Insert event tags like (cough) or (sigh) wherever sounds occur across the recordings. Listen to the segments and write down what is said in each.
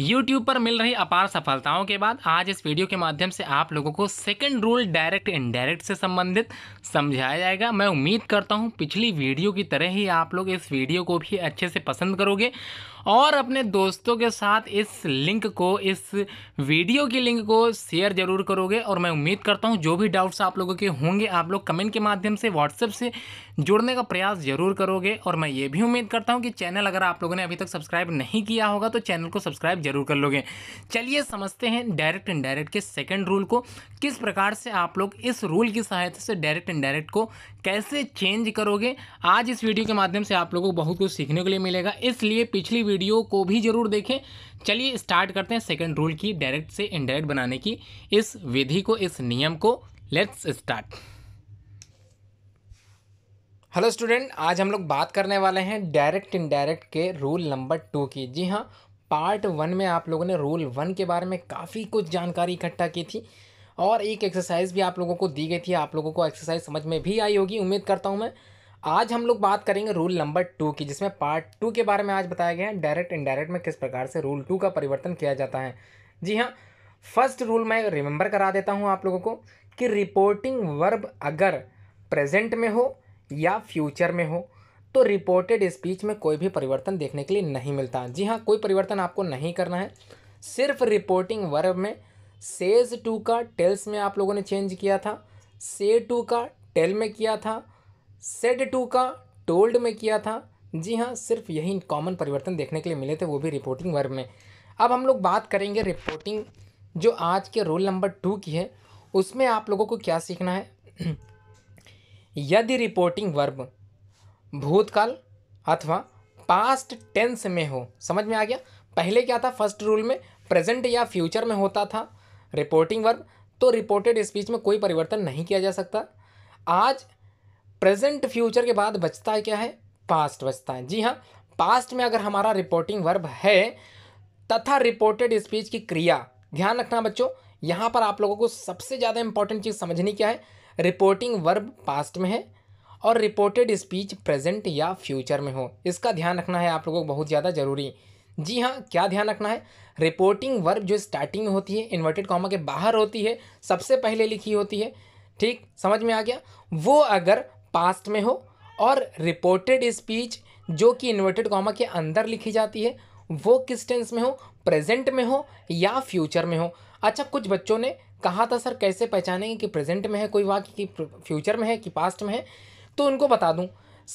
YouTube पर मिल रही अपार सफलताओं के बाद आज इस वीडियो के माध्यम से आप लोगों को सेकंड रूल डायरेक्ट इनडायरेक्ट से संबंधित समझाया जाएगा मैं उम्मीद करता हूं पिछली वीडियो की तरह ही आप लोग इस वीडियो को भी अच्छे से पसंद करोगे और अपने दोस्तों के साथ इस लिंक को इस वीडियो की लिंक को शेयर जरूर करोगे और मैं उम्मीद करता हूँ जो भी डाउट्स आप लोगों के होंगे आप लोग कमेंट के माध्यम से व्हाट्सएप से जुड़ने का प्रयास जरूर करोगे और मैं ये भी उम्मीद करता हूँ कि चैनल अगर आप लोगों ने अभी तक सब्सक्राइब नहीं किया होगा तो चैनल को सब्सक्राइब जरूर कर लोगे चलिए समझते हैं डायरेक्ट डायरेक्ट के सेकेंड रूल को किस प्रकार से आप लोग इस रूल की सहायता से डायरेक्ट डायरेक्ट को कैसे चेंज करोगे आज इस वीडियो के माध्यम से आप लोगों को बहुत कुछ सीखने के लिए मिलेगा इसलिए पिछली वीडियो को भी जरूर देखें चलिए स्टार्ट करते हैं सेकंड रूल की डायरेक्ट से इनडायरेक्ट बनाने की इस विधि को इस नियम को लेट्स स्टार्ट हेलो स्टूडेंट आज हम लोग बात करने वाले हैं डायरेक्ट इनडायरेक्ट के रूल नंबर टू की जी हाँ पार्ट वन में आप लोगों ने रूल वन के बारे में काफ़ी कुछ जानकारी इकट्ठा की थी और एक एक्सरसाइज भी आप लोगों को दी गई थी आप लोगों को एक्सरसाइज समझ में भी आई होगी उम्मीद करता हूँ मैं आज हम लोग बात करेंगे रूल नंबर टू की जिसमें पार्ट टू के बारे में आज बताया गया है डायरेक्ट इनडायरेक्ट में किस प्रकार से रूल टू का परिवर्तन किया जाता है जी हाँ फर्स्ट रूल मैं रिमेंबर करा देता हूँ आप लोगों को कि रिपोर्टिंग वर्ब अगर प्रेजेंट में हो या फ्यूचर में हो तो रिपोर्टेड स्पीच में कोई भी परिवर्तन देखने के लिए नहीं मिलता जी हाँ कोई परिवर्तन आपको नहीं करना है सिर्फ रिपोर्टिंग वर्ब में सेज टू का टेल्स में आप लोगों ने चेंज किया था से टू का टेल में किया था सेड टू का टोल्ड में किया था जी हाँ सिर्फ यही कॉमन परिवर्तन देखने के लिए मिले थे वो भी रिपोर्टिंग वर्ब में अब हम लोग बात करेंगे रिपोर्टिंग जो आज के रोल नंबर टू की है उसमें आप लोगों को क्या सीखना है (clears throat) यदि रिपोर्टिंग वर्ब भूतकाल अथवा पास्ट टेंस में हो समझ में आ गया पहले क्या था फर्स्ट रूल में प्रेजेंट या फ्यूचर में होता था रिपोर्टिंग वर्ब तो रिपोर्टेड स्पीच में कोई परिवर्तन नहीं किया जा सकता आज प्रेजेंट फ्यूचर के बाद बचता है क्या है पास्ट बचता है जी हाँ पास्ट में अगर हमारा रिपोर्टिंग वर्ब है तथा रिपोर्टेड स्पीच की क्रिया ध्यान रखना बच्चों यहाँ पर आप लोगों को सबसे ज़्यादा इंपॉर्टेंट चीज़ समझनी क्या है रिपोर्टिंग वर्ब पास्ट में है और रिपोर्टेड स्पीच प्रेजेंट या फ्यूचर में हो इसका ध्यान रखना है आप लोगों को बहुत ज़्यादा ज़रूरी जी हाँ क्या ध्यान रखना है रिपोर्टिंग वर्ब जो स्टार्टिंग में होती है इन्वर्टेड कॉमा के बाहर होती है सबसे पहले लिखी होती है ठीक समझ में आ गया वो अगर पास्ट में हो और रिपोर्टेड स्पीच जो कि इन्वर्टेड कॉमा के अंदर लिखी जाती है वो किस टेंस में हो प्रेजेंट में हो या फ्यूचर में हो अच्छा कुछ बच्चों ने कहा था सर कैसे पहचानेंगे कि प्रेजेंट में है कोई वाक्य कि फ्यूचर में है कि पास्ट में है तो उनको बता दूँ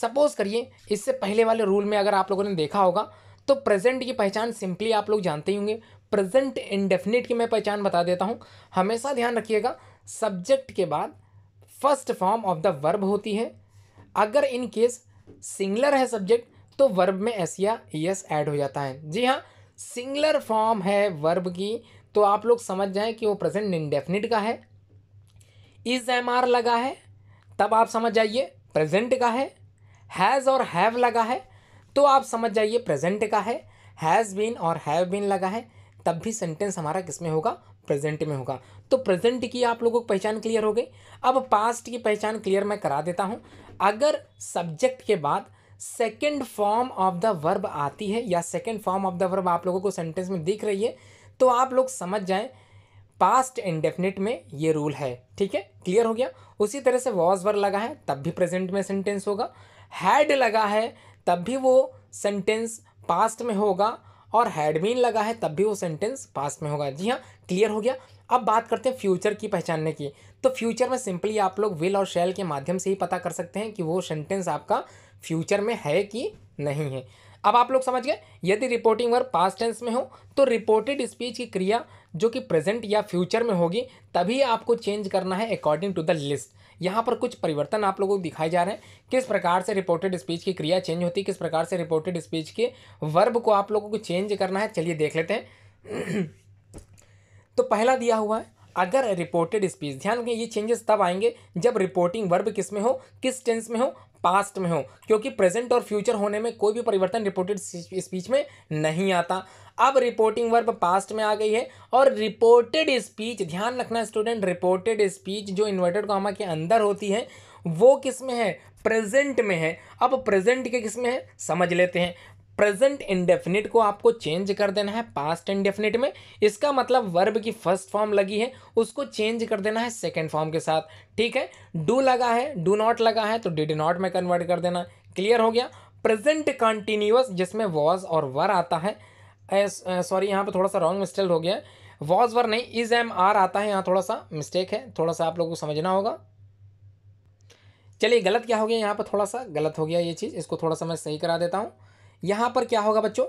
सपोज़ करिए इससे पहले वाले रूल में अगर आप लोगों ने देखा होगा तो प्रेजेंट की पहचान सिंपली आप लोग जानते ही होंगे प्रेजेंट इनडेफिनिट की मैं पहचान बता देता हूँ हमेशा ध्यान रखिएगा सब्जेक्ट के बाद first form of the verb होती है अगर इन केस सिंगलर है सब्जेक्ट तो वर्ब में एस या यस ऐड हो जाता है जी हाँ सिंगलर फॉर्म है वर्ब की तो आप लोग समझ जाएं कि वो प्रेजेंट इनडेफिनिट का है इज एम आर लगा है तब आप समझ जाइए प्रेजेंट का है हैज़ और हैव लगा है तो आप समझ जाइए प्रेजेंट का है हैज़ बीन और हैव बीन लगा है तब भी सेंटेंस हमारा किस में होगा प्रेजेंट में होगा तो प्रेजेंट की आप लोगों को पहचान क्लियर हो गई अब पास्ट की पहचान क्लियर मैं करा देता हूँ अगर सब्जेक्ट के बाद second form of the verb आती है या second form of the verb आप लोगों को सेंटेंस में दिख रही है तो आप लोग समझ जाएँ पास्ट इंडेफिनिट में ये रूल है ठीक है क्लियर हो गया उसी तरह से वॉज वर लगा है तब भी प्रेजेंट में सेंटेंस होगा हैड लगा है तब भी वो सेंटेंस पास्ट में होगा और हेडमीन लगा है तब भी वो सेंटेंस पास्ट में होगा जी हाँ क्लियर हो गया अब बात करते हैं फ्यूचर की पहचानने की तो फ्यूचर में सिंपली आप लोग विल और शेल के माध्यम से ही पता कर सकते हैं कि वो सेंटेंस आपका फ्यूचर में है कि नहीं है अब आप लोग समझ गए यदि रिपोर्टिंग वर्ग पास्ट टेंस में हो तो रिपोर्टेड स्पीच की क्रिया जो कि प्रेजेंट या फ्यूचर में होगी तभी आपको चेंज करना है अकॉर्डिंग टू द लिस्ट यहाँ पर कुछ परिवर्तन आप लोगों को दिखाए जा रहे हैं किस प्रकार से रिपोर्टेड स्पीच की क्रिया चेंज होती है किस प्रकार से रिपोर्टेड स्पीच के वर्ब को आप लोगों को चेंज करना है चलिए देख लेते हैं (clears throat) तो पहला दिया हुआ है अगर रिपोर्टेड स्पीच ध्यान रखें ये चेंजेस तब आएंगे जब रिपोर्टिंग वर्ब किस में हो किस टेंस में हो पास्ट में हो क्योंकि प्रेजेंट और फ्यूचर होने में कोई भी परिवर्तन रिपोर्टेड स्पीच में नहीं आता अब रिपोर्टिंग वर्ब पास्ट में आ गई है और रिपोर्टेड स्पीच ध्यान रखना स्टूडेंट रिपोर्टेड स्पीच जो इन्वर्टेड कॉमा के अंदर होती है वो किस में है प्रेजेंट में है अब प्रेजेंट के किस में है समझ लेते हैं प्रेजेंट इंडेफिनिट को आपको चेंज कर देना है पास्ट इंडेफिनिट में इसका मतलब वर्ब की फर्स्ट फॉर्म लगी है उसको चेंज कर देना है सेकेंड फॉर्म के साथ ठीक है डू लगा है डू नॉट लगा है तो डिड नॉट में कन्वर्ट कर देना क्लियर हो गया प्रेजेंट कंटिन्यूस जिसमें वॉज और वर आता है सॉरी uh, यहाँ पर थोड़ा सा रॉन्ग मिस्टेल हो गया वॉज वर नहीं इज एम आर आता है यहाँ थोड़ा सा मिस्टेक है थोड़ा सा आप लोगों को समझना होगा चलिए गलत क्या हो गया यहाँ पर थोड़ा सा गलत हो गया ये चीज़ इसको थोड़ा सा मैं सही करा देता हूँ यहाँ पर क्या होगा बच्चों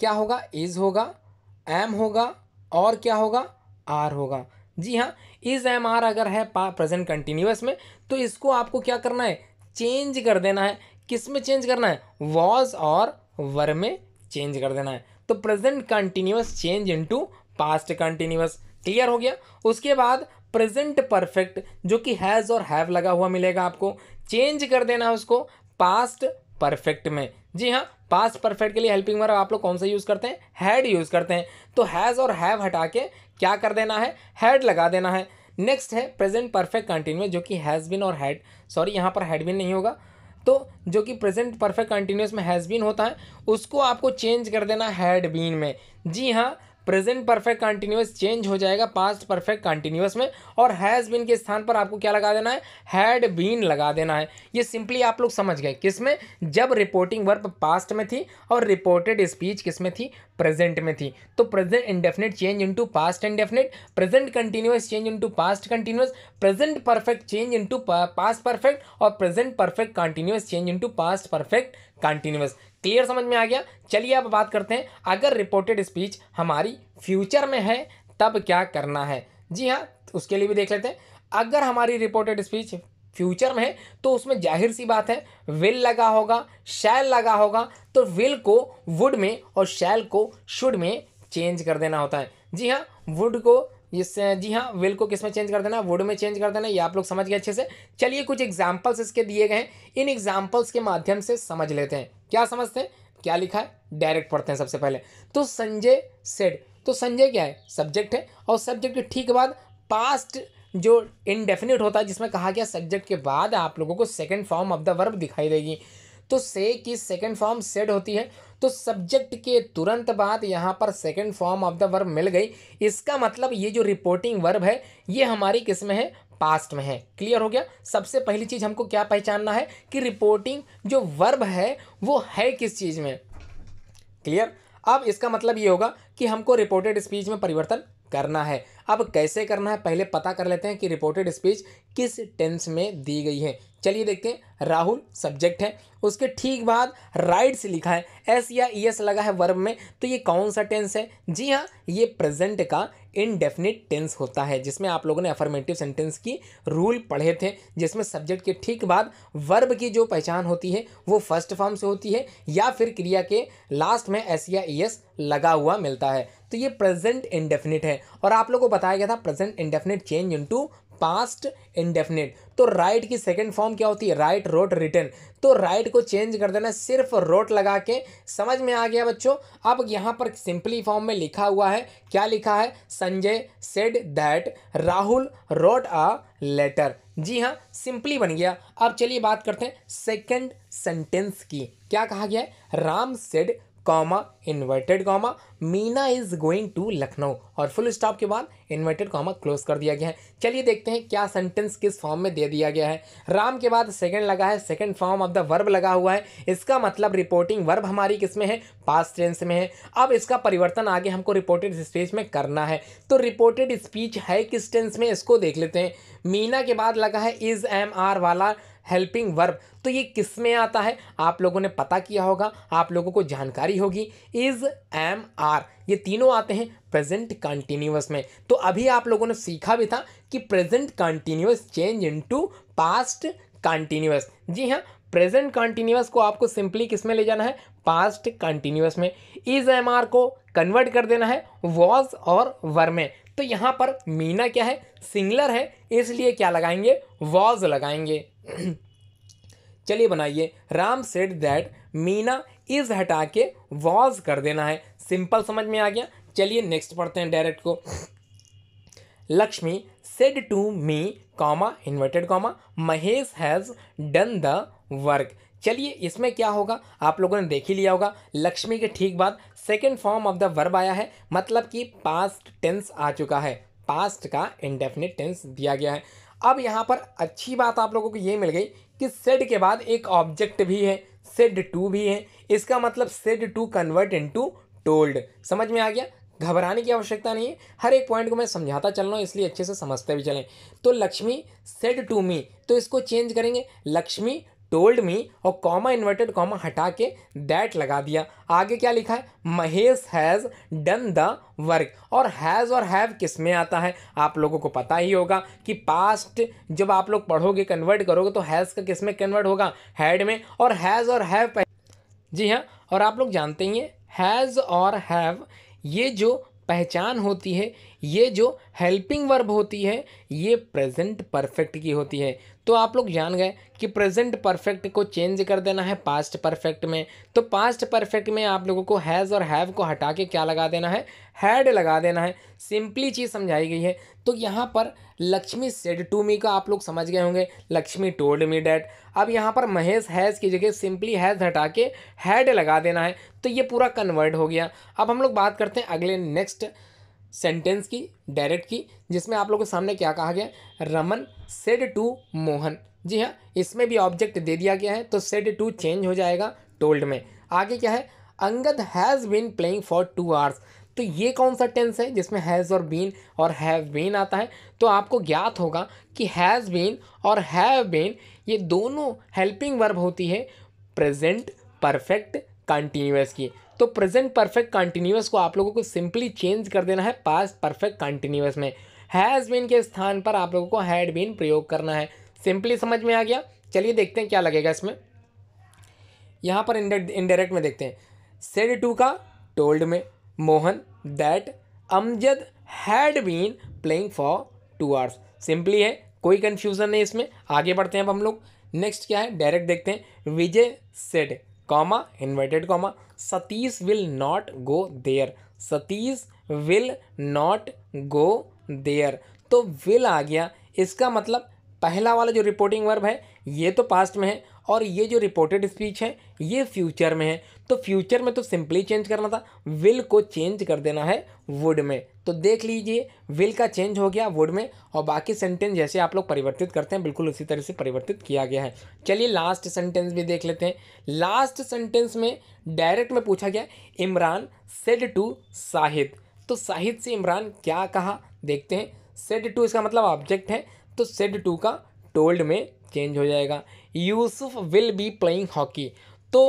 क्या होगा इज़ होगा एम होगा और क्या होगा आर होगा जी हाँ इज़ एम आर अगर है प्रेजेंट कंटिन्यूस में तो इसको आपको क्या करना है चेंज कर देना है किस में चेंज करना है वॉज और वर में चेंज कर देना है तो present continuous change into past continuous clear हो गया उसके बाद प्रेजेंट परफेक्ट जो कि हैज़ और हैव लगा हुआ मिलेगा आपको चेंज कर देना है उसको पास्ट परफेक्ट में जी हाँ पास परफेक्ट के लिए हेल्पिंग वर्ब आप लोग कौन सा यूज़ करते हैं हैड यूज़ करते हैं तो हैज़ और हैव हटा के क्या कर देना है हैड लगा देना है नेक्स्ट है प्रेजेंट परफेक्ट कंटिन्यूस जो कि हैज़ बिन और हैड सॉरी यहाँ पर हैड बिन नहीं होगा तो जो कि प्रेजेंट परफेक्ट कंटिन्यूस में हैज़ बिन होता है उसको आपको चेंज कर देना हैड बिन में जी हाँ प्रेजेंट परफेक्ट कंटिन्यूस चेंज हो जाएगा पास्ट परफेक्ट कंटिन्यूस में और हैज़ बीन के स्थान पर आपको क्या लगा देना है हैड बीन लगा देना है ये सिंपली आप लोग समझ गए किस में जब रिपोर्टिंग वर्क पास्ट में थी और रिपोर्टेड स्पीच किस में थी प्रेजेंट में थी तो present indefinite change to past indefinite present continuous change to past continuous present perfect change into past perfect और present perfect continuous change to past perfect continuous clear समझ में आ गया चलिए अब बात करते हैं अगर रिपोर्टेड स्पीच हमारी फ्यूचर में है तब क्या करना है जी हाँ उसके लिए भी देख लेते हैं अगर हमारी रिपोर्टेड स्पीच फ्यूचर में है तो उसमें जाहिर सी बात है विल लगा होगा शैल लगा होगा तो विल को वुड में और शैल को शुड में चेंज कर देना होता है जी हाँ वुड को इस जी हाँ विल को किस में चेंज कर देना वुड में चेंज कर देना ये आप लोग समझ गए अच्छे से चलिए कुछ एग्जाम्पल्स इसके दिए गए हैं इन एग्जाम्पल्स के माध्यम से समझ लेते हैं क्या समझते हैं क्या लिखा है डायरेक्ट पढ़ते हैं सबसे पहले तो संजय सेड तो संजय क्या है सब्जेक्ट है और सब्जेक्ट के ठीक बाद पास्ट जो इनडेफिनिट होता है जिसमें कहा गया सब्जेक्ट के बाद आप लोगों को second form of the verb दिखाई देगी तो से की सेकेंड फॉर्म सेड होती है तो सब्जेक्ट के तुरंत बाद यहाँ पर second form of the verb मिल गई इसका मतलब ये जो रिपोर्टिंग वर्ब है ये हमारी किस्में है पास्ट में है क्लियर हो गया सबसे पहली चीज़ हमको क्या पहचानना है कि रिपोर्टिंग जो वर्ब है वो है किस चीज़ में क्लियर अब इसका मतलब ये होगा कि हमको रिपोर्टेड स्पीच में परिवर्तन करना है अब कैसे करना है पहले पता कर लेते हैं कि रिपोर्टेड स्पीच किस टेंस में दी गई है चलिए देखते हैं राहुल सब्जेक्ट है उसके ठीक बाद राइट्स लिखा है एस या ई e एस लगा है वर्ब में तो ये कौन सा टेंस है जी हाँ ये प्रेजेंट का इनडेफिनिट टेंस होता है जिसमें आप लोगों ने अफर्मेटिव सेंटेंस की रूल पढ़े थे जिसमें सब्जेक्ट के ठीक बाद वर्ब की जो पहचान होती है वो फर्स्ट फॉर्म से होती है या फिर क्रिया के लास्ट में एस या ई e एस लगा हुआ मिलता है तो ये प्रेजेंट इनडेफिनिट है और आप लोगों को बताया गया था present indefinite change into past indefinite तो राइट की सेकंड फॉर्म क्या होती है राइट रोट रिटर्न तो राइट को चेंज कर देना सिर्फ रोट लगा के समझ में आ गया बच्चों अब यहाँ पर सिंपली फॉर्म में लिखा हुआ है क्या लिखा है Sanjay said that Rahul wrote a letter जी हाँ सिंपली बन गया अब चलिए बात करते हैं सेकेंड सेंटेंस की क्या कहा गया है Ram said comma inverted comma Meena is going to Lucknow और फुल स्टॉप के बाद इन्वर्टेड कॉमा क्लोज कर दिया गया है चलिए देखते हैं क्या सेंटेंस किस फॉर्म में दे दिया गया है राम के बाद सेकंड लगा है second form of the verb लगा हुआ है इसका मतलब रिपोर्टिंग वर्ब हमारी किस में है पास टेंस में है अब इसका परिवर्तन आगे हमको रिपोर्टेड स्पीच में करना है तो रिपोर्टेड स्पीच है किस टेंस में इसको देख लेते हैं मीना के बाद लगा है इज एम आर वाला हेल्पिंग वर्ब तो ये किस में आता है आप लोगों ने पता किया होगा आप लोगों को जानकारी होगी इज़ एम आर ये तीनों आते हैं प्रेजेंट कंटिन्यूस में तो अभी आप लोगों ने सीखा भी था कि present continuous change into past continuous जी हाँ प्रेजेंट कंटिन्यूस को आपको सिंपली किस में ले जाना है पास्ट कंटिन्यूस में इज एम आर को कन्वर्ट कर देना है वॉज और वर में तो यहाँ पर मीना क्या है सिंगलर है इसलिए क्या लगाएंगे वॉज लगाएंगे (clears throat) चलिए बनाइए Ram said that Meena is हटा के वॉज कर देना है सिंपल समझ में आ गया चलिए नेक्स्ट पढ़ते हैं डायरेक्ट को Lakshmi said to me comma inverted comma Mahesh has done the work चलिए इसमें क्या होगा आप लोगों ने देख ही लिया होगा लक्ष्मी के ठीक बाद second form of the verb आया है मतलब कि पास्ट टेंस आ चुका है पास्ट का इंडेफिनेट टेंस दिया गया है अब यहाँ पर अच्छी बात आप लोगों को ये मिल गई कि सेड के बाद एक ऑब्जेक्ट भी है सेड टू भी है इसका मतलब said to convert into told समझ में आ गया घबराने की आवश्यकता नहीं है हर एक पॉइंट को मैं समझाता चल रहा हूँ इसलिए अच्छे से समझते भी चलें तो लक्ष्मी सेड टू मी तो इसको चेंज करेंगे लक्ष्मी टोल्ड मी और कॉमा इन्वर्टेड कॉमा हटा के दैट लगा दिया आगे क्या लिखा है Mahesh has done the work और हैज़ और हैव किस में आता है आप लोगों को पता ही होगा कि पास्ट जब आप लोग पढ़ोगे कन्वर्ट करोगे तो हैज़ का किस में कन्वर्ट होगा हैड में और हैज़ और हैव जी हाँ और आप लोग जानते ही हैं हैज़ और हैव ये जो पहचान होती है ये जो हेल्पिंग वर्ब होती है ये प्रेजेंट परफेक्ट की होती है तो आप लोग जान गए कि प्रेजेंट परफेक्ट को चेंज कर देना है पास्ट परफेक्ट में तो पास्ट परफेक्ट में आप लोगों को हैज़ और हैव को हटा के क्या लगा देना है हैड लगा देना है सिंपली चीज़ समझाई गई है तो यहाँ पर लक्ष्मी सेड टू मी का आप लोग समझ गए होंगे लक्ष्मी टोल्ड मी डैट अब यहाँ पर महेश हैज़ की जगह सिंपली हैज़ हटा के हैड लगा देना है तो ये पूरा कन्वर्ट हो गया अब हम लोग बात करते हैं अगले नेक्स्ट सेंटेंस की डायरेक्ट की जिसमें आप लोगों के सामने क्या कहा गया रमन सेड टू मोहन जी हाँ इसमें भी ऑब्जेक्ट दे दिया गया है तो सेड टू चेंज हो जाएगा टोल्ड में आगे क्या है Angad has been playing for two hours तो ये कौन सा टेंस है जिसमें हैज़ और बीन और हैव बीन आता है तो आपको ज्ञात होगा कि हैज़ बीन और हैव बीन ये दोनों हेल्पिंग वर्ब होती है प्रेजेंट परफेक्ट कंटिन्यूस की तो प्रेजेंट परफेक्ट कंटिन्यूस को आप लोगों को सिंपली चेंज कर देना है पास्ट परफेक्ट कंटिन्यूस में हैज़ बीन के स्थान पर आप लोगों को हैड बीन प्रयोग करना है सिंपली समझ में आ गया चलिए देखते हैं क्या लगेगा इसमें यहाँ पर इनडायरेक्ट में देखते हैं सेड टू का टोल्ड में Mohan that Amjad had been playing for two hours simply है कोई कन्फ्यूज़न नहीं इसमें आगे बढ़ते हैं अब हम लोग नेक्स्ट क्या है डायरेक्ट देखते हैं Vijay said comma inverted comma Satish will not go there Satish will not go there तो विल आ गया इसका मतलब पहला वाला जो रिपोर्टिंग वर्ब है ये तो पास्ट में है और ये जो रिपोर्टेड स्पीच है ये फ्यूचर में है तो फ्यूचर में तो सिंपली चेंज करना था विल को चेंज कर देना है वुड में तो देख लीजिए विल का चेंज हो गया वुड में और बाकी सेंटेंस जैसे आप लोग परिवर्तित करते हैं बिल्कुल उसी तरह से परिवर्तित किया गया है चलिए लास्ट सेंटेंस भी देख लेते हैं लास्ट सेंटेंस में डायरेक्ट में पूछा गया इमरान सेड टू साहिद तो साहिद से इमरान क्या कहा देखते हैं सेड टू इसका मतलब ऑब्जेक्ट है तो सेड टू का टोल्ड में चेंज हो जाएगा Yusuf will be playing hockey तो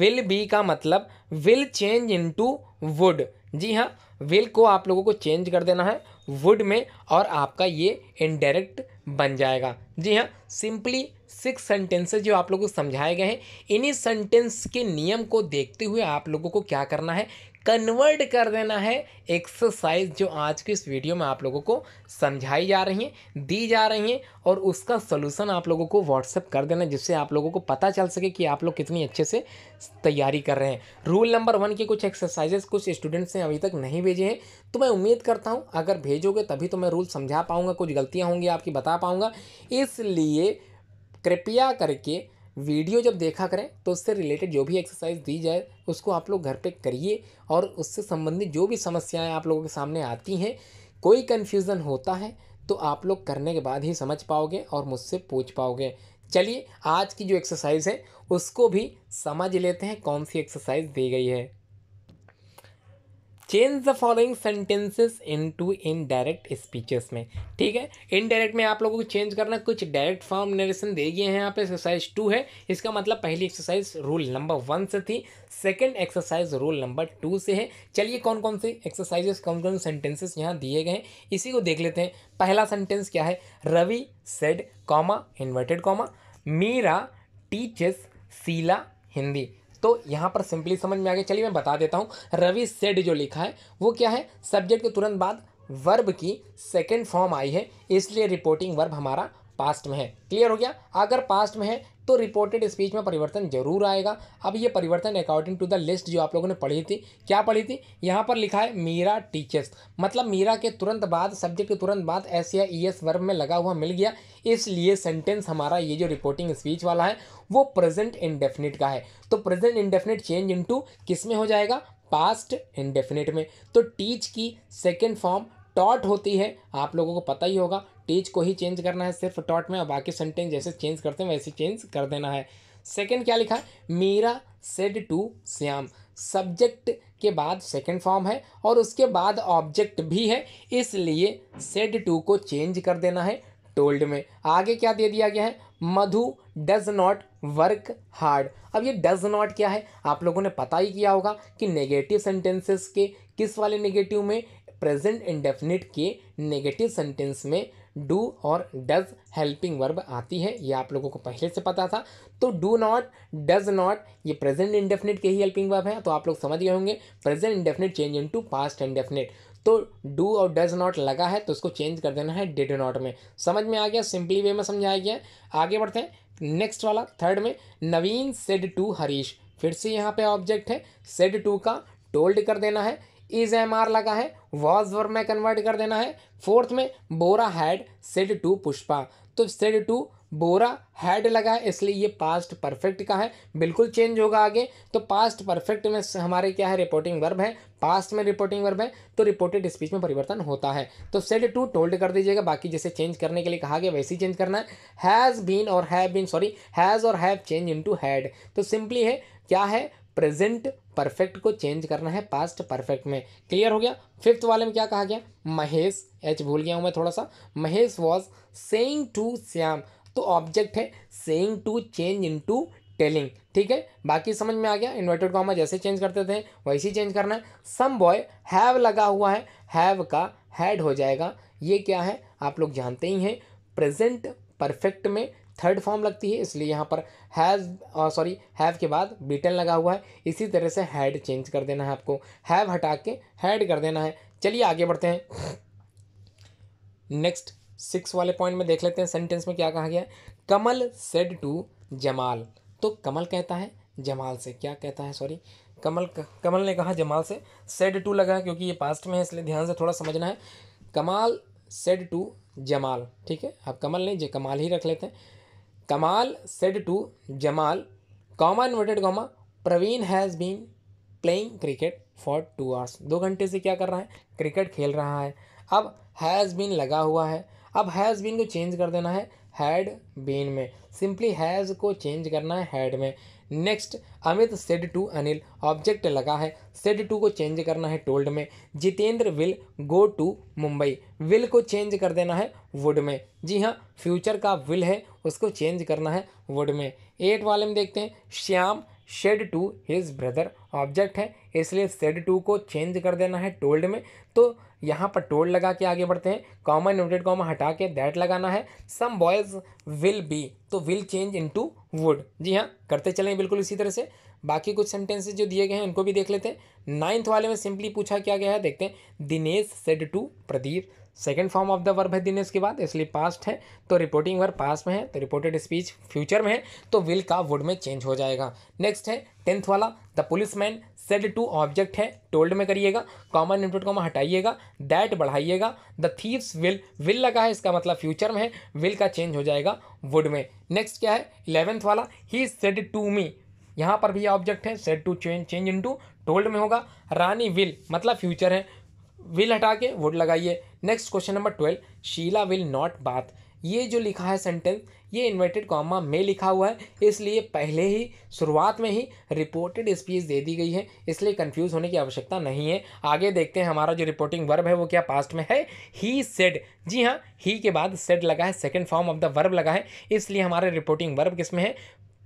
विल बी का मतलब will change into would जी हाँ विल को आप लोगों को चेंज कर देना है वुड में और आपका ये इनडायरेक्ट बन जाएगा जी हाँ सिंपली सिक्स सेंटेंसेज जो आप लोगों को समझाए गए हैं इन्हीं सेंटेंस के नियम को देखते हुए आप लोगों को क्या करना है कन्वर्ट कर देना है एक्सरसाइज जो आज के इस वीडियो में आप लोगों को समझाई जा रही हैं दी जा रही हैं और उसका सोल्यूसन आप लोगों को व्हाट्सएप कर देना जिससे आप लोगों को पता चल सके कि आप लोग कितनी अच्छे से तैयारी कर रहे हैं रूल नंबर वन की कुछ एक्सरसाइजेस कुछ स्टूडेंट्स ने अभी तक नहीं भेजे हैं तो मैं उम्मीद करता हूँ अगर भेजोगे तभी तो मैं रूल समझा पाऊँगा कुछ गलतियाँ होंगी आपकी बता पाऊँगा इसलिए कृपया करके वीडियो जब देखा करें तो उससे रिलेटेड जो भी एक्सरसाइज दी जाए उसको आप लोग घर पे करिए और उससे संबंधित जो भी समस्याएं आप लोगों के सामने आती हैं कोई कन्फ्यूज़न होता है तो आप लोग करने के बाद ही समझ पाओगे और मुझसे पूछ पाओगे चलिए आज की जो एक्सरसाइज है उसको भी समझ लेते हैं कौन सी एक्सरसाइज दी गई है change the following sentences into indirect speeches में ठीक है इन डायरेक्ट में आप लोगों को चेंज करना कुछ डायरेक्ट फॉर्म नरेशन दे दिए हैं यहाँ पे एक्सरसाइज टू है इसका मतलब पहली एक्सरसाइज रूल नंबर वन से थी second exercise rule number two से है चलिए कौन कौन से एक्सरसाइजेस कौन कौन सेंटेंसेस यहाँ दिए गए हैं इसी को देख लेते हैं पहला सेंटेंस क्या है Ravi said comma inverted comma Meera teaches Sheela Hindi तो यहाँ पर सिंपली समझ में आ गया चलिए मैं बता देता हूँ रवि सेड जो लिखा है वो क्या है सब्जेक्ट के तुरंत बाद वर्ब की सेकेंड फॉर्म आई है इसलिए रिपोर्टिंग वर्ब हमारा पास्ट में है क्लियर हो गया अगर पास्ट में है तो रिपोर्टेड स्पीच में परिवर्तन जरूर आएगा अब ये परिवर्तन अकॉर्डिंग टू द लिस्ट जो आप लोगों ने पढ़ी थी क्या पढ़ी थी यहाँ पर लिखा है मीरा टीचर्स मतलब मीरा के तुरंत बाद सब्जेक्ट के तुरंत बाद एस या ई एस वर्ब में लगा हुआ मिल गया इसलिए सेंटेंस हमारा ये जो रिपोर्टिंग स्पीच वाला है वो प्रेजेंट इनडेफिनिट का है तो प्रेजेंट इनडेफिनिट चेंज इनटू किस में हो जाएगा पास्ट इनडेफिनिट में तो टीच की सेकेंड फॉर्म टॉट होती है आप लोगों को पता ही होगा टीच को ही चेंज करना है सिर्फ टॉट में और बाकी सेंटेंस जैसे चेंज करते हैं वैसे चेंज कर देना है सेकंड क्या लिखा Meera said to Shyam subject के बाद सेकंड फॉर्म है और उसके बाद ऑब्जेक्ट भी है इसलिए सेड टू को चेंज कर देना है टोल्ड में आगे क्या दे दिया गया है Madhu does not work hard अब ये डज नॉट क्या है आप लोगों ने पता ही किया होगा कि नेगेटिव सेंटेंसेस के किस वाले नेगेटिव में प्रेजेंट इंडेफिनिट के नेगेटिव सेंटेंस में डू और डज हेल्पिंग वर्ब आती है ये आप लोगों को पहले से पता था तो डू नॉट डज नॉट ये प्रेजेंट इंडेफिनिट के ही हेल्पिंग वर्ब है तो आप लोग समझ गए होंगे present indefinite change into past indefinite तो डू और डज नॉट लगा है तो उसको चेंज कर देना है डिड नॉट में समझ में आ गया सिंपली वे में समझाया गया आगे बढ़ते हैं नेक्स्ट वाला थर्ड में नवीन सेड टू हरीश फिर से यहाँ पे ऑब्जेक्ट है सेड टू का टोल्ड कर देना है इज एम आर लगा है वॉज वर्ब में कन्वर्ट कर देना है फोर्थ में Bora had said to Pushpa तो सेड टू बोरा हैड लगा है इसलिए ये पास्ट परफेक्ट का है बिल्कुल चेंज होगा आगे तो पास्ट परफेक्ट में हमारे क्या है रिपोर्टिंग वर्ब है पास्ट में रिपोर्टिंग वर्ब है तो रिपोर्टेड स्पीच में परिवर्तन होता है तो सेड टू टोल्ड कर दीजिएगा बाकी जैसे चेंज करने के लिए कहा गया वैसे ही चेंज करना हैज़ बीन और हैव बीन सॉरी हैज़ और हैव चेंज टू हैड तो सिंपली है क्या है प्रेजेंट परफेक्ट को चेंज करना है पास्ट परफेक्ट में क्लियर हो गया फिफ्थ वाले में क्या कहा गया महेश एच भूल गया हूँ मैं थोड़ा सा Mahesh was saying to Shyam तो ऑब्जेक्ट है saying to change into telling ठीक है बाकी समझ में आ गया इन्वर्टेड कॉमा जैसे चेंज करते थे वैसे चेंज करना है सम बॉय हैव लगा हुआ है हैव का हैड हो जाएगा ये क्या है आप लोग जानते ही हैं प्रेजेंट परफेक्ट में थर्ड फॉर्म लगती है इसलिए यहाँ पर हैव सॉरी हैव के बाद बीटन लगा हुआ है इसी तरह से हैड चेंज कर देना है आपको हैव हटा के हैड कर देना है चलिए आगे बढ़ते हैं नेक्स्ट सिक्स वाले पॉइंट में देख लेते हैं सेंटेंस में क्या कहा गया कमल सेड टू जमाल तो कमल कहता है जमाल से क्या कहता है सॉरी कमल कमल ने कहा जमाल से सेड टू लगा क्योंकि ये पास्ट में है इसलिए ध्यान से थोड़ा समझना है कमाल सेड टू जमाल ठीक है अब कमल नहीं जे कमाल ही रख लेते हैं Kamal said to Jamal comma inverted comma Praveen has been playing cricket for two hours दो घंटे से क्या कर रहा है क्रिकेट खेल रहा है अब हैज़ बीन लगा हुआ है अब हैज़ बीन को चेंज कर देना है हैड बीन में सिंपली हैज़ को चेंज करना है हैड में next Amit said to Anil object लगा है सेड टू को चेंज करना है टोल्ड में Jitendra will go to Mumbai will को चेंज कर देना है वुड में जी हाँ फ्यूचर का विल है उसको चेंज करना है वुड में एट वाले में देखते हैं Shyam said to his brother object है इसलिए शेड टू को चेंज कर देना है टोल्ड में तो यहाँ पर टोल्ड लगा के आगे बढ़ते हैं कॉमन यूनिटेड कॉमन हटा के दैट लगाना है सम बॉयज़ विल बी तो will change into would जी हाँ करते चलें बिल्कुल इसी तरह से बाकी कुछ सेंटेंसेज जो दिए गए हैं उनको भी देख लेते हैं नाइन्थ वाले में सिंपली पूछा क्या गया है देखते हैं Dinesh said to Pradeep second form of the verb है दिनेश के बाद इसलिए पास्ट है तो रिपोर्टिंग वर्ब पास्ट में है तो रिपोर्टेड स्पीच फ्यूचर में है तो विल का वुड में चेंज हो जाएगा नेक्स्ट है टेंथ वाला the policeman said to object है टोल्ड में करिएगा कॉमन इनपुट कॉमा हटाइएगा दैट बढ़ाइएगा द थीव्स विल विल लगा है इसका मतलब फ्यूचर में है विल का चेंज हो जाएगा वुड में नेक्स्ट क्या है इलेवेंथ वाला ही सेड टू मी यहाँ पर भी ऑब्जेक्ट है said to change change into told में होगा रानी विल मतलब फ्यूचर है विल हटा के वुड लगाइए next question number twelve Sheela will not bath ये जो लिखा है सेंटेंस ये इन्वर्टेड कॉमा में लिखा हुआ है इसलिए पहले ही शुरुआत में ही रिपोर्टेड स्पीच दे दी गई है इसलिए कंफ्यूज होने की आवश्यकता नहीं है आगे देखते हैं हमारा जो रिपोर्टिंग वर्ब है वो क्या पास्ट में है ही सेड जी हाँ ही के बाद सेड लगा है second form of the verb लगा है इसलिए हमारे रिपोर्टिंग वर्ब किस में है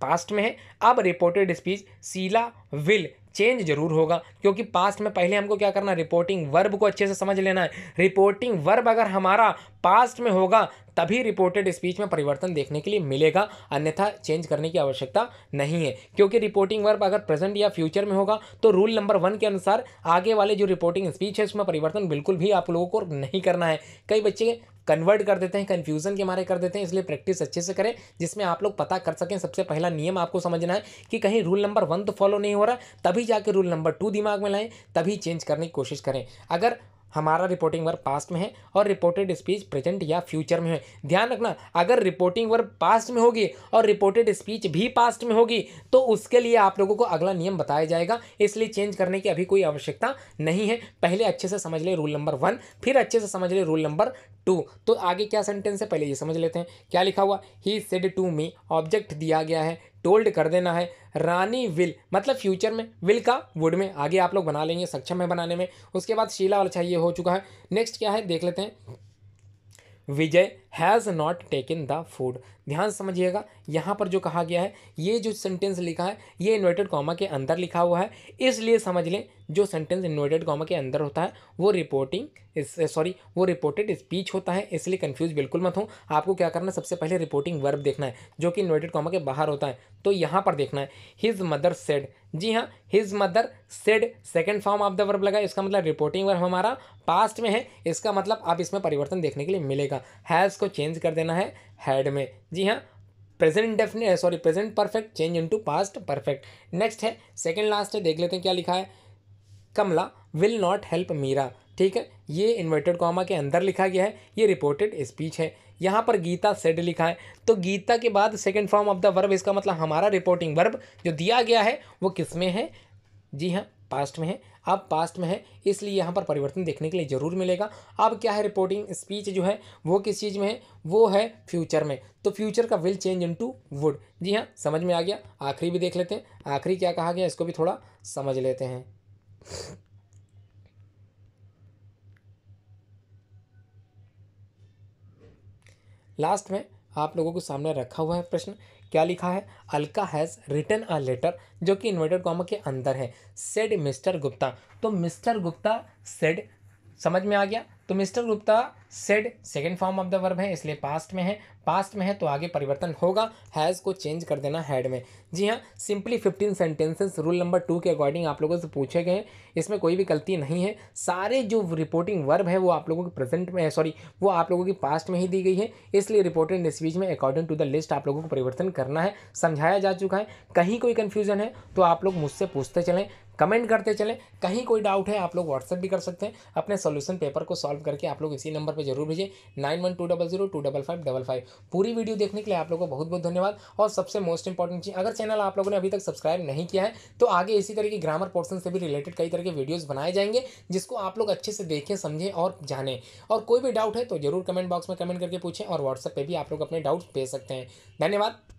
पास्ट में है अब reported speech Sheela will change जरूर होगा क्योंकि पास्ट में पहले हमको क्या करना है रिपोर्टिंग वर्ब को अच्छे से समझ लेना है रिपोर्टिंग वर्ब अगर हमारा पास्ट में होगा तभी रिपोर्टेड स्पीच में परिवर्तन देखने के लिए मिलेगा अन्यथा चेंज करने की आवश्यकता नहीं है क्योंकि रिपोर्टिंग वर्ब अगर प्रेजेंट या फ्यूचर में होगा तो रूल नंबर वन के अनुसार आगे वाले जो रिपोर्टिंग स्पीच है उसमें परिवर्तन बिल्कुल भी आप लोगों को नहीं करना है कई बच्चे कन्वर्ट कर देते हैं कन्फ्यूजन के मारे कर देते हैं इसलिए प्रैक्टिस अच्छे से करें जिसमें आप लोग पता कर सकें सबसे पहला नियम आपको समझना है कि कहीं रूल नंबर वन तो फॉलो नहीं हो रहा तभी जाके रूल नंबर टू दिमाग में लाएँ तभी चेंज करने की कोशिश करें अगर हमारा रिपोर्टिंग वर्ब पास्ट में है और रिपोर्टेड स्पीच प्रेजेंट या फ्यूचर में है ध्यान रखना अगर रिपोर्टिंग वर्ब पास्ट में होगी और रिपोर्टेड स्पीच भी पास्ट में होगी तो उसके लिए आप लोगों को अगला नियम बताया जाएगा इसलिए चेंज करने की अभी कोई आवश्यकता नहीं है पहले अच्छे से समझ ले रूल नंबर वन फिर अच्छे से समझ ले रूल नंबर टू तो आगे क्या सेंटेंस है पहले ये समझ लेते हैं क्या लिखा हुआ he said to me object दिया गया है टोल्ड कर देना है रानी विल मतलब फ्यूचर में विल का वुड में आगे आप लोग बना लेंगे सक्षम है बनाने में उसके बाद शीला वाला चाहिए हो चुका है नेक्स्ट क्या है देख लेते हैं Vijay has not taken the food ध्यान समझिएगा यहाँ पर जो कहा गया है ये जो सेंटेंस लिखा है ये इन्वर्टेड कॉमा के अंदर लिखा हुआ है इसलिए समझ लें जो सेंटेंस इन्वर्टेड कॉमा के अंदर होता है वो रिपोर्टिंग सॉरी वो रिपोर्टेड स्पीच होता है इसलिए कन्फ्यूज बिल्कुल मत हो आपको क्या करना है सबसे पहले रिपोर्टिंग वर्ब देखना है जो कि इन्वर्टेड कॉमा के बाहर होता है तो यहाँ पर देखना है हिज मदर सेड जी हाँ his mother said second form of the verb लगा इसका मतलब रिपोर्टिंग वर्ब हमारा पास्ट में है इसका मतलब आप इसमें परिवर्तन देखने के लिए मिलेगा हैज़ इसको चेंज कर देना है हेड में जी हाँ present indefinite sorry present perfect change into past perfect next है सेकंड लास्ट है देख लेते हैं क्या लिखा है Kamala will not help Meera ठीक है ये इन्वर्टेड कॉमा के अंदर लिखा गया है ये रिपोर्टेड स्पीच है यहाँ पर गीता सेड लिखा है तो गीता के बाद second form of the verb इसका मतलब हमारा रिपोर्टिंग वर्ब जो दिया गया है वो किस में है जी हाँ पास्ट में है अब पास्ट में है इसलिए यहाँ पर परिवर्तन देखने के लिए ज़रूर मिलेगा अब क्या है रिपोर्टिंग स्पीच जो है वो किस चीज़ में है वो है फ्यूचर में तो फ्यूचर का विल चेंज इनटू वुड जी हाँ समझ में आ गया आखिरी भी देख लेते हैं आखिरी क्या कहा गया इसको भी थोड़ा समझ लेते हैं लास्ट में आप लोगों के सामने रखा हुआ है प्रश्न क्या लिखा है Alka has return a letter जो कि इन्वर्टेड कॉमा के अंदर है सेड मिस्टर गुप्ता तो मिस्टर गुप्ता सेड समझ में आ गया तो mister Gupta said second form of the verb है इसलिए पास्ट में है पास्ट में है तो आगे परिवर्तन होगा हैज़ को चेंज कर देना हैड में जी हाँ simply fifteen sentences rule number two के अकॉर्डिंग आप लोगों से पूछे गए हैं इसमें कोई भी गलती नहीं है सारे जो रिपोर्टिंग वर्ब है वो आप लोगों के प्रेजेंट में सॉरी वो आप लोगों की पास्ट में ही दी गई है इसलिए रिपोर्टेड स्पीच में अकॉर्डिंग टू द लिस्ट आप लोगों को परिवर्तन करना है समझाया जा चुका है कहीं कोई कन्फ्यूज़न है तो आप लोग मुझसे पूछते चलें कमेंट करते चलें कहीं कोई डाउट है आप लोग व्हाट्सएप भी कर सकते हैं अपने सोल्यूशन पेपर को सॉल्व करके आप लोग इसी नंबर पर जरूर भेजें nine one two double zero two double five double five पूरी वीडियो देखने के लिए आप लोगों को बहुत बहुत धन्यवाद और सबसे मोस्ट इंपॉर्टेंट चीज़ अगर चैनल आप लोगों ने अभी तक सब्सक्राइब नहीं किया है तो आगे इसी तरह की ग्रामर पोर्सन से भी रिलेटेड कई तरह के वीडियोज़ बनाए जाएंगे जिसको आप लोग अच्छे से देखें समझें और जानें और कोई भी डाउट है तो जरूर कमेंट बॉक्स में कमेंट करके पूछें और व्हाट्सएप पर भी आप लोग अपने डाउट्स भेज सकते हैं धन्यवाद